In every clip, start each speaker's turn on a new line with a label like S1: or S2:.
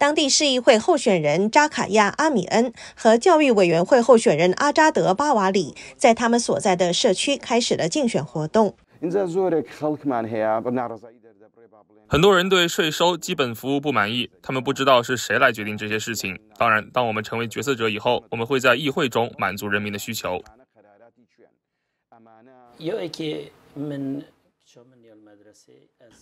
S1: 当地市议会候选人扎卡亚·阿米恩和教育委员会候选人阿扎德·巴瓦里在他们所在的社区开始了竞选活动。很多人对税收、基本服务不满意，他们不知道是谁来决定这些事情。当然，当我们成为决策者以后，我们会在议会中满足人民的需求。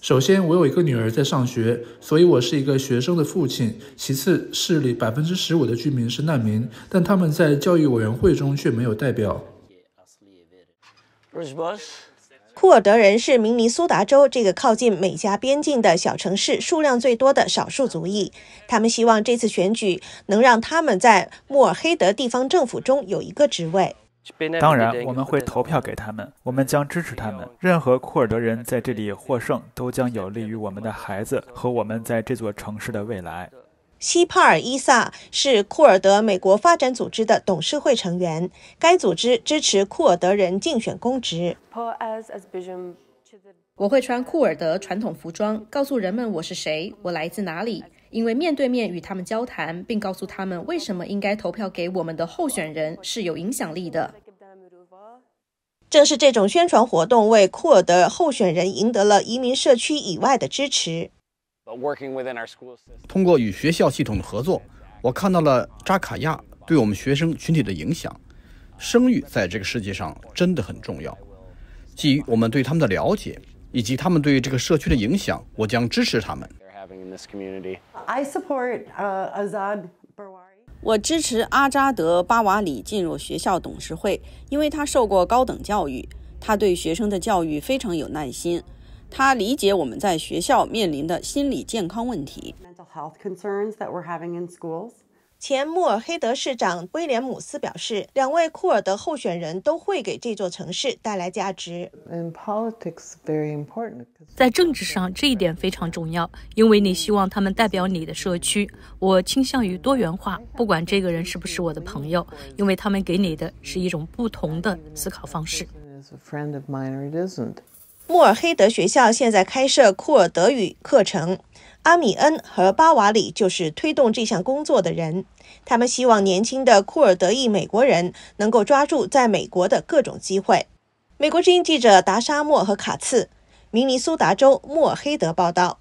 S1: 首先，我有一个女儿在上学，所以我是一个学生的父亲。其次，市里百分之十五的居民是难民，但他们在教育委员会中却没有代表。库尔德人是明尼苏达州这个靠近美加边境的小城市数量最多的少数族裔。他们希望这次选举能让他们在穆尔黑德地方政府中有一个职位。当然，我们会投票给他们，我们将支持他们。任何库尔德人在这里获胜，都将有利于我们的孩子和我们在这座城市的未来。西帕尔伊萨是库尔德美国发展组织的董事会成员，该组织支持库尔德人竞选公职。我会穿库尔德传统服装，告诉人们我是谁，我来自哪里。因为面对面与他们交谈，并告诉他们为什么应该投票给我们的候选人是有影响力的。正是这种宣传活动为库尔德候选人赢得了移民社区以外的支持。通过与学校系统的合作，我看到了扎卡亚对我们学生群体的影响。声誉在这个世界上真的很重要。基于我们对他们的了解，以及他们对这个社区的影响，我将支持他们。我支持阿扎德·巴瓦里进入学校董事会，因为他受过高等教育，他对学生的教育非常有耐心，他理解我们在学校面临的心理健康问题。前穆尔黑德市长威廉姆斯表示，两位库尔德候选人都会给这座城市带来价值。在政治上，这一点非常重要，因为你希望他们代表你的社区。我倾向于多元化，不管这个人是不是我的朋友，因为他们给你的是一种不同的思考方式。穆尔黑德学校现在开设库尔德语课程。阿米恩和巴瓦里就是推动这项工作的人。他们希望年轻的库尔德裔美国人能够抓住在美国的各种机会。美国之音记者达沙莫和卡茨，明尼苏达州穆尔黑德报道。